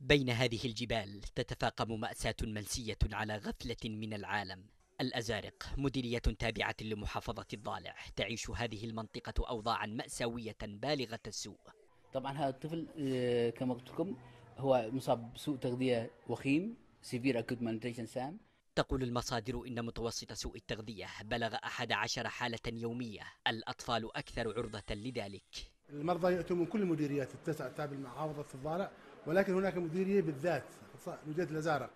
بين هذه الجبال تتفاقم مأساة منسية على غفلة من العالم الأزارق مديرية تابعة لمحافظة الضالع تعيش هذه المنطقة أوضاعا مأساوية بالغة السوء طبعا هذا الطفل آه، كما قلت لكم هو مصاب بسوء تغذية وخيم سيفير أكود مالنتريشن سام تقول المصادر إن متوسط سوء التغذية بلغ 11 حالة يومية الأطفال أكثر عرضة لذلك المرضى يأتوا من كل المديريات التسع تابع لمحافظة الضالع ولكن هناك مديريه بالذات مديريه الازاره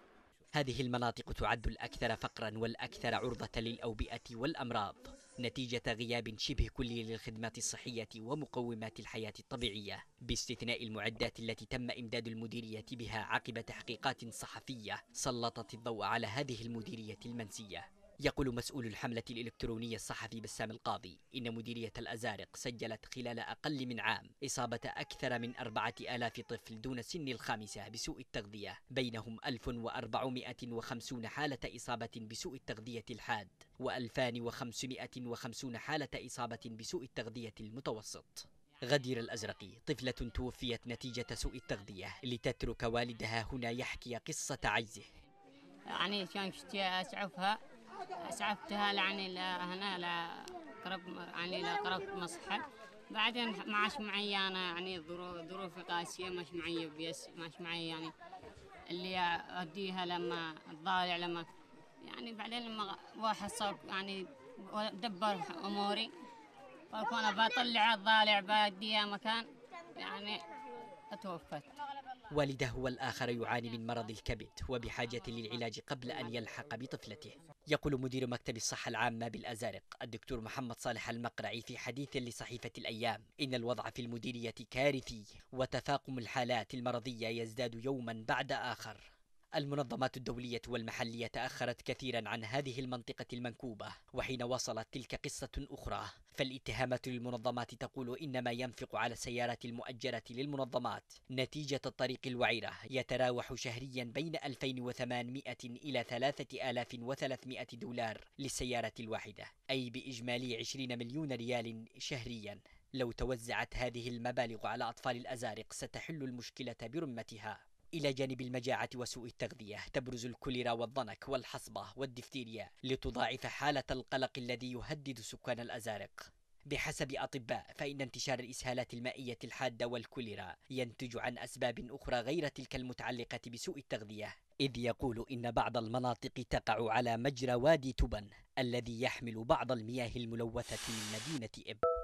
هذه المناطق تعد الاكثر فقرا والاكثر عرضه للاوبئه والامراض نتيجه غياب شبه كلي للخدمات الصحيه ومقومات الحياه الطبيعيه باستثناء المعدات التي تم امداد المديريه بها عقب تحقيقات صحفيه سلطت الضوء على هذه المديريه المنسيه يقول مسؤول الحملة الإلكترونية الصحفي بسام القاضي إن مديرية الأزارق سجلت خلال أقل من عام إصابة أكثر من أربعة آلاف طفل دون سن الخامسة بسوء التغذية بينهم 1450 حالة إصابة بسوء التغذية الحاد و2550 حالة إصابة بسوء التغذية المتوسط غدير الأزرقي طفلة توفيت نتيجة سوء التغذية لتترك والدها هنا يحكي قصة عجزه يعني كان اشتي أسعفها اسعفتها لعني لهنا لقرب يعني لقرب مصحة بعدين ما عاش معي انا يعني ظروفي قاسيه مش معي بيس مش معي يعني اللي اوديها لما الضالع لما يعني بعدين لما واحد صار يعني دبر اموري فكون بطلع الضالع بوديها مكان يعني اتوفت والده والآخر يعاني من مرض الكبد وبحاجة للعلاج قبل أن يلحق بطفلته يقول مدير مكتب الصحة العامة بالأزارق الدكتور محمد صالح المقرعي في حديث لصحيفة الأيام إن الوضع في المديرية كارثي وتفاقم الحالات المرضية يزداد يوما بعد آخر المنظمات الدولية والمحلية تأخرت كثيرا عن هذه المنطقة المنكوبة وحين وصلت تلك قصة أخرى فالاتهامات للمنظمات تقول إن ما ينفق على السيارات المؤجرة للمنظمات نتيجة الطريق الوعيرة يتراوح شهريا بين 2800 إلى 3300 دولار للسيارة الواحدة أي بإجمالي 20 مليون ريال شهريا لو توزعت هذه المبالغ على أطفال الأزارق ستحل المشكلة برمتها إلى جانب المجاعة وسوء التغذية تبرز الكوليرا والضنك والحصبة والدفتيريا لتضاعف حالة القلق الذي يهدد سكان الأزارق بحسب أطباء فإن انتشار الإسهالات المائية الحادة والكوليرا ينتج عن أسباب أخرى غير تلك المتعلقة بسوء التغذية إذ يقول إن بعض المناطق تقع على مجرى وادي تبن الذي يحمل بعض المياه الملوثة من مدينة إب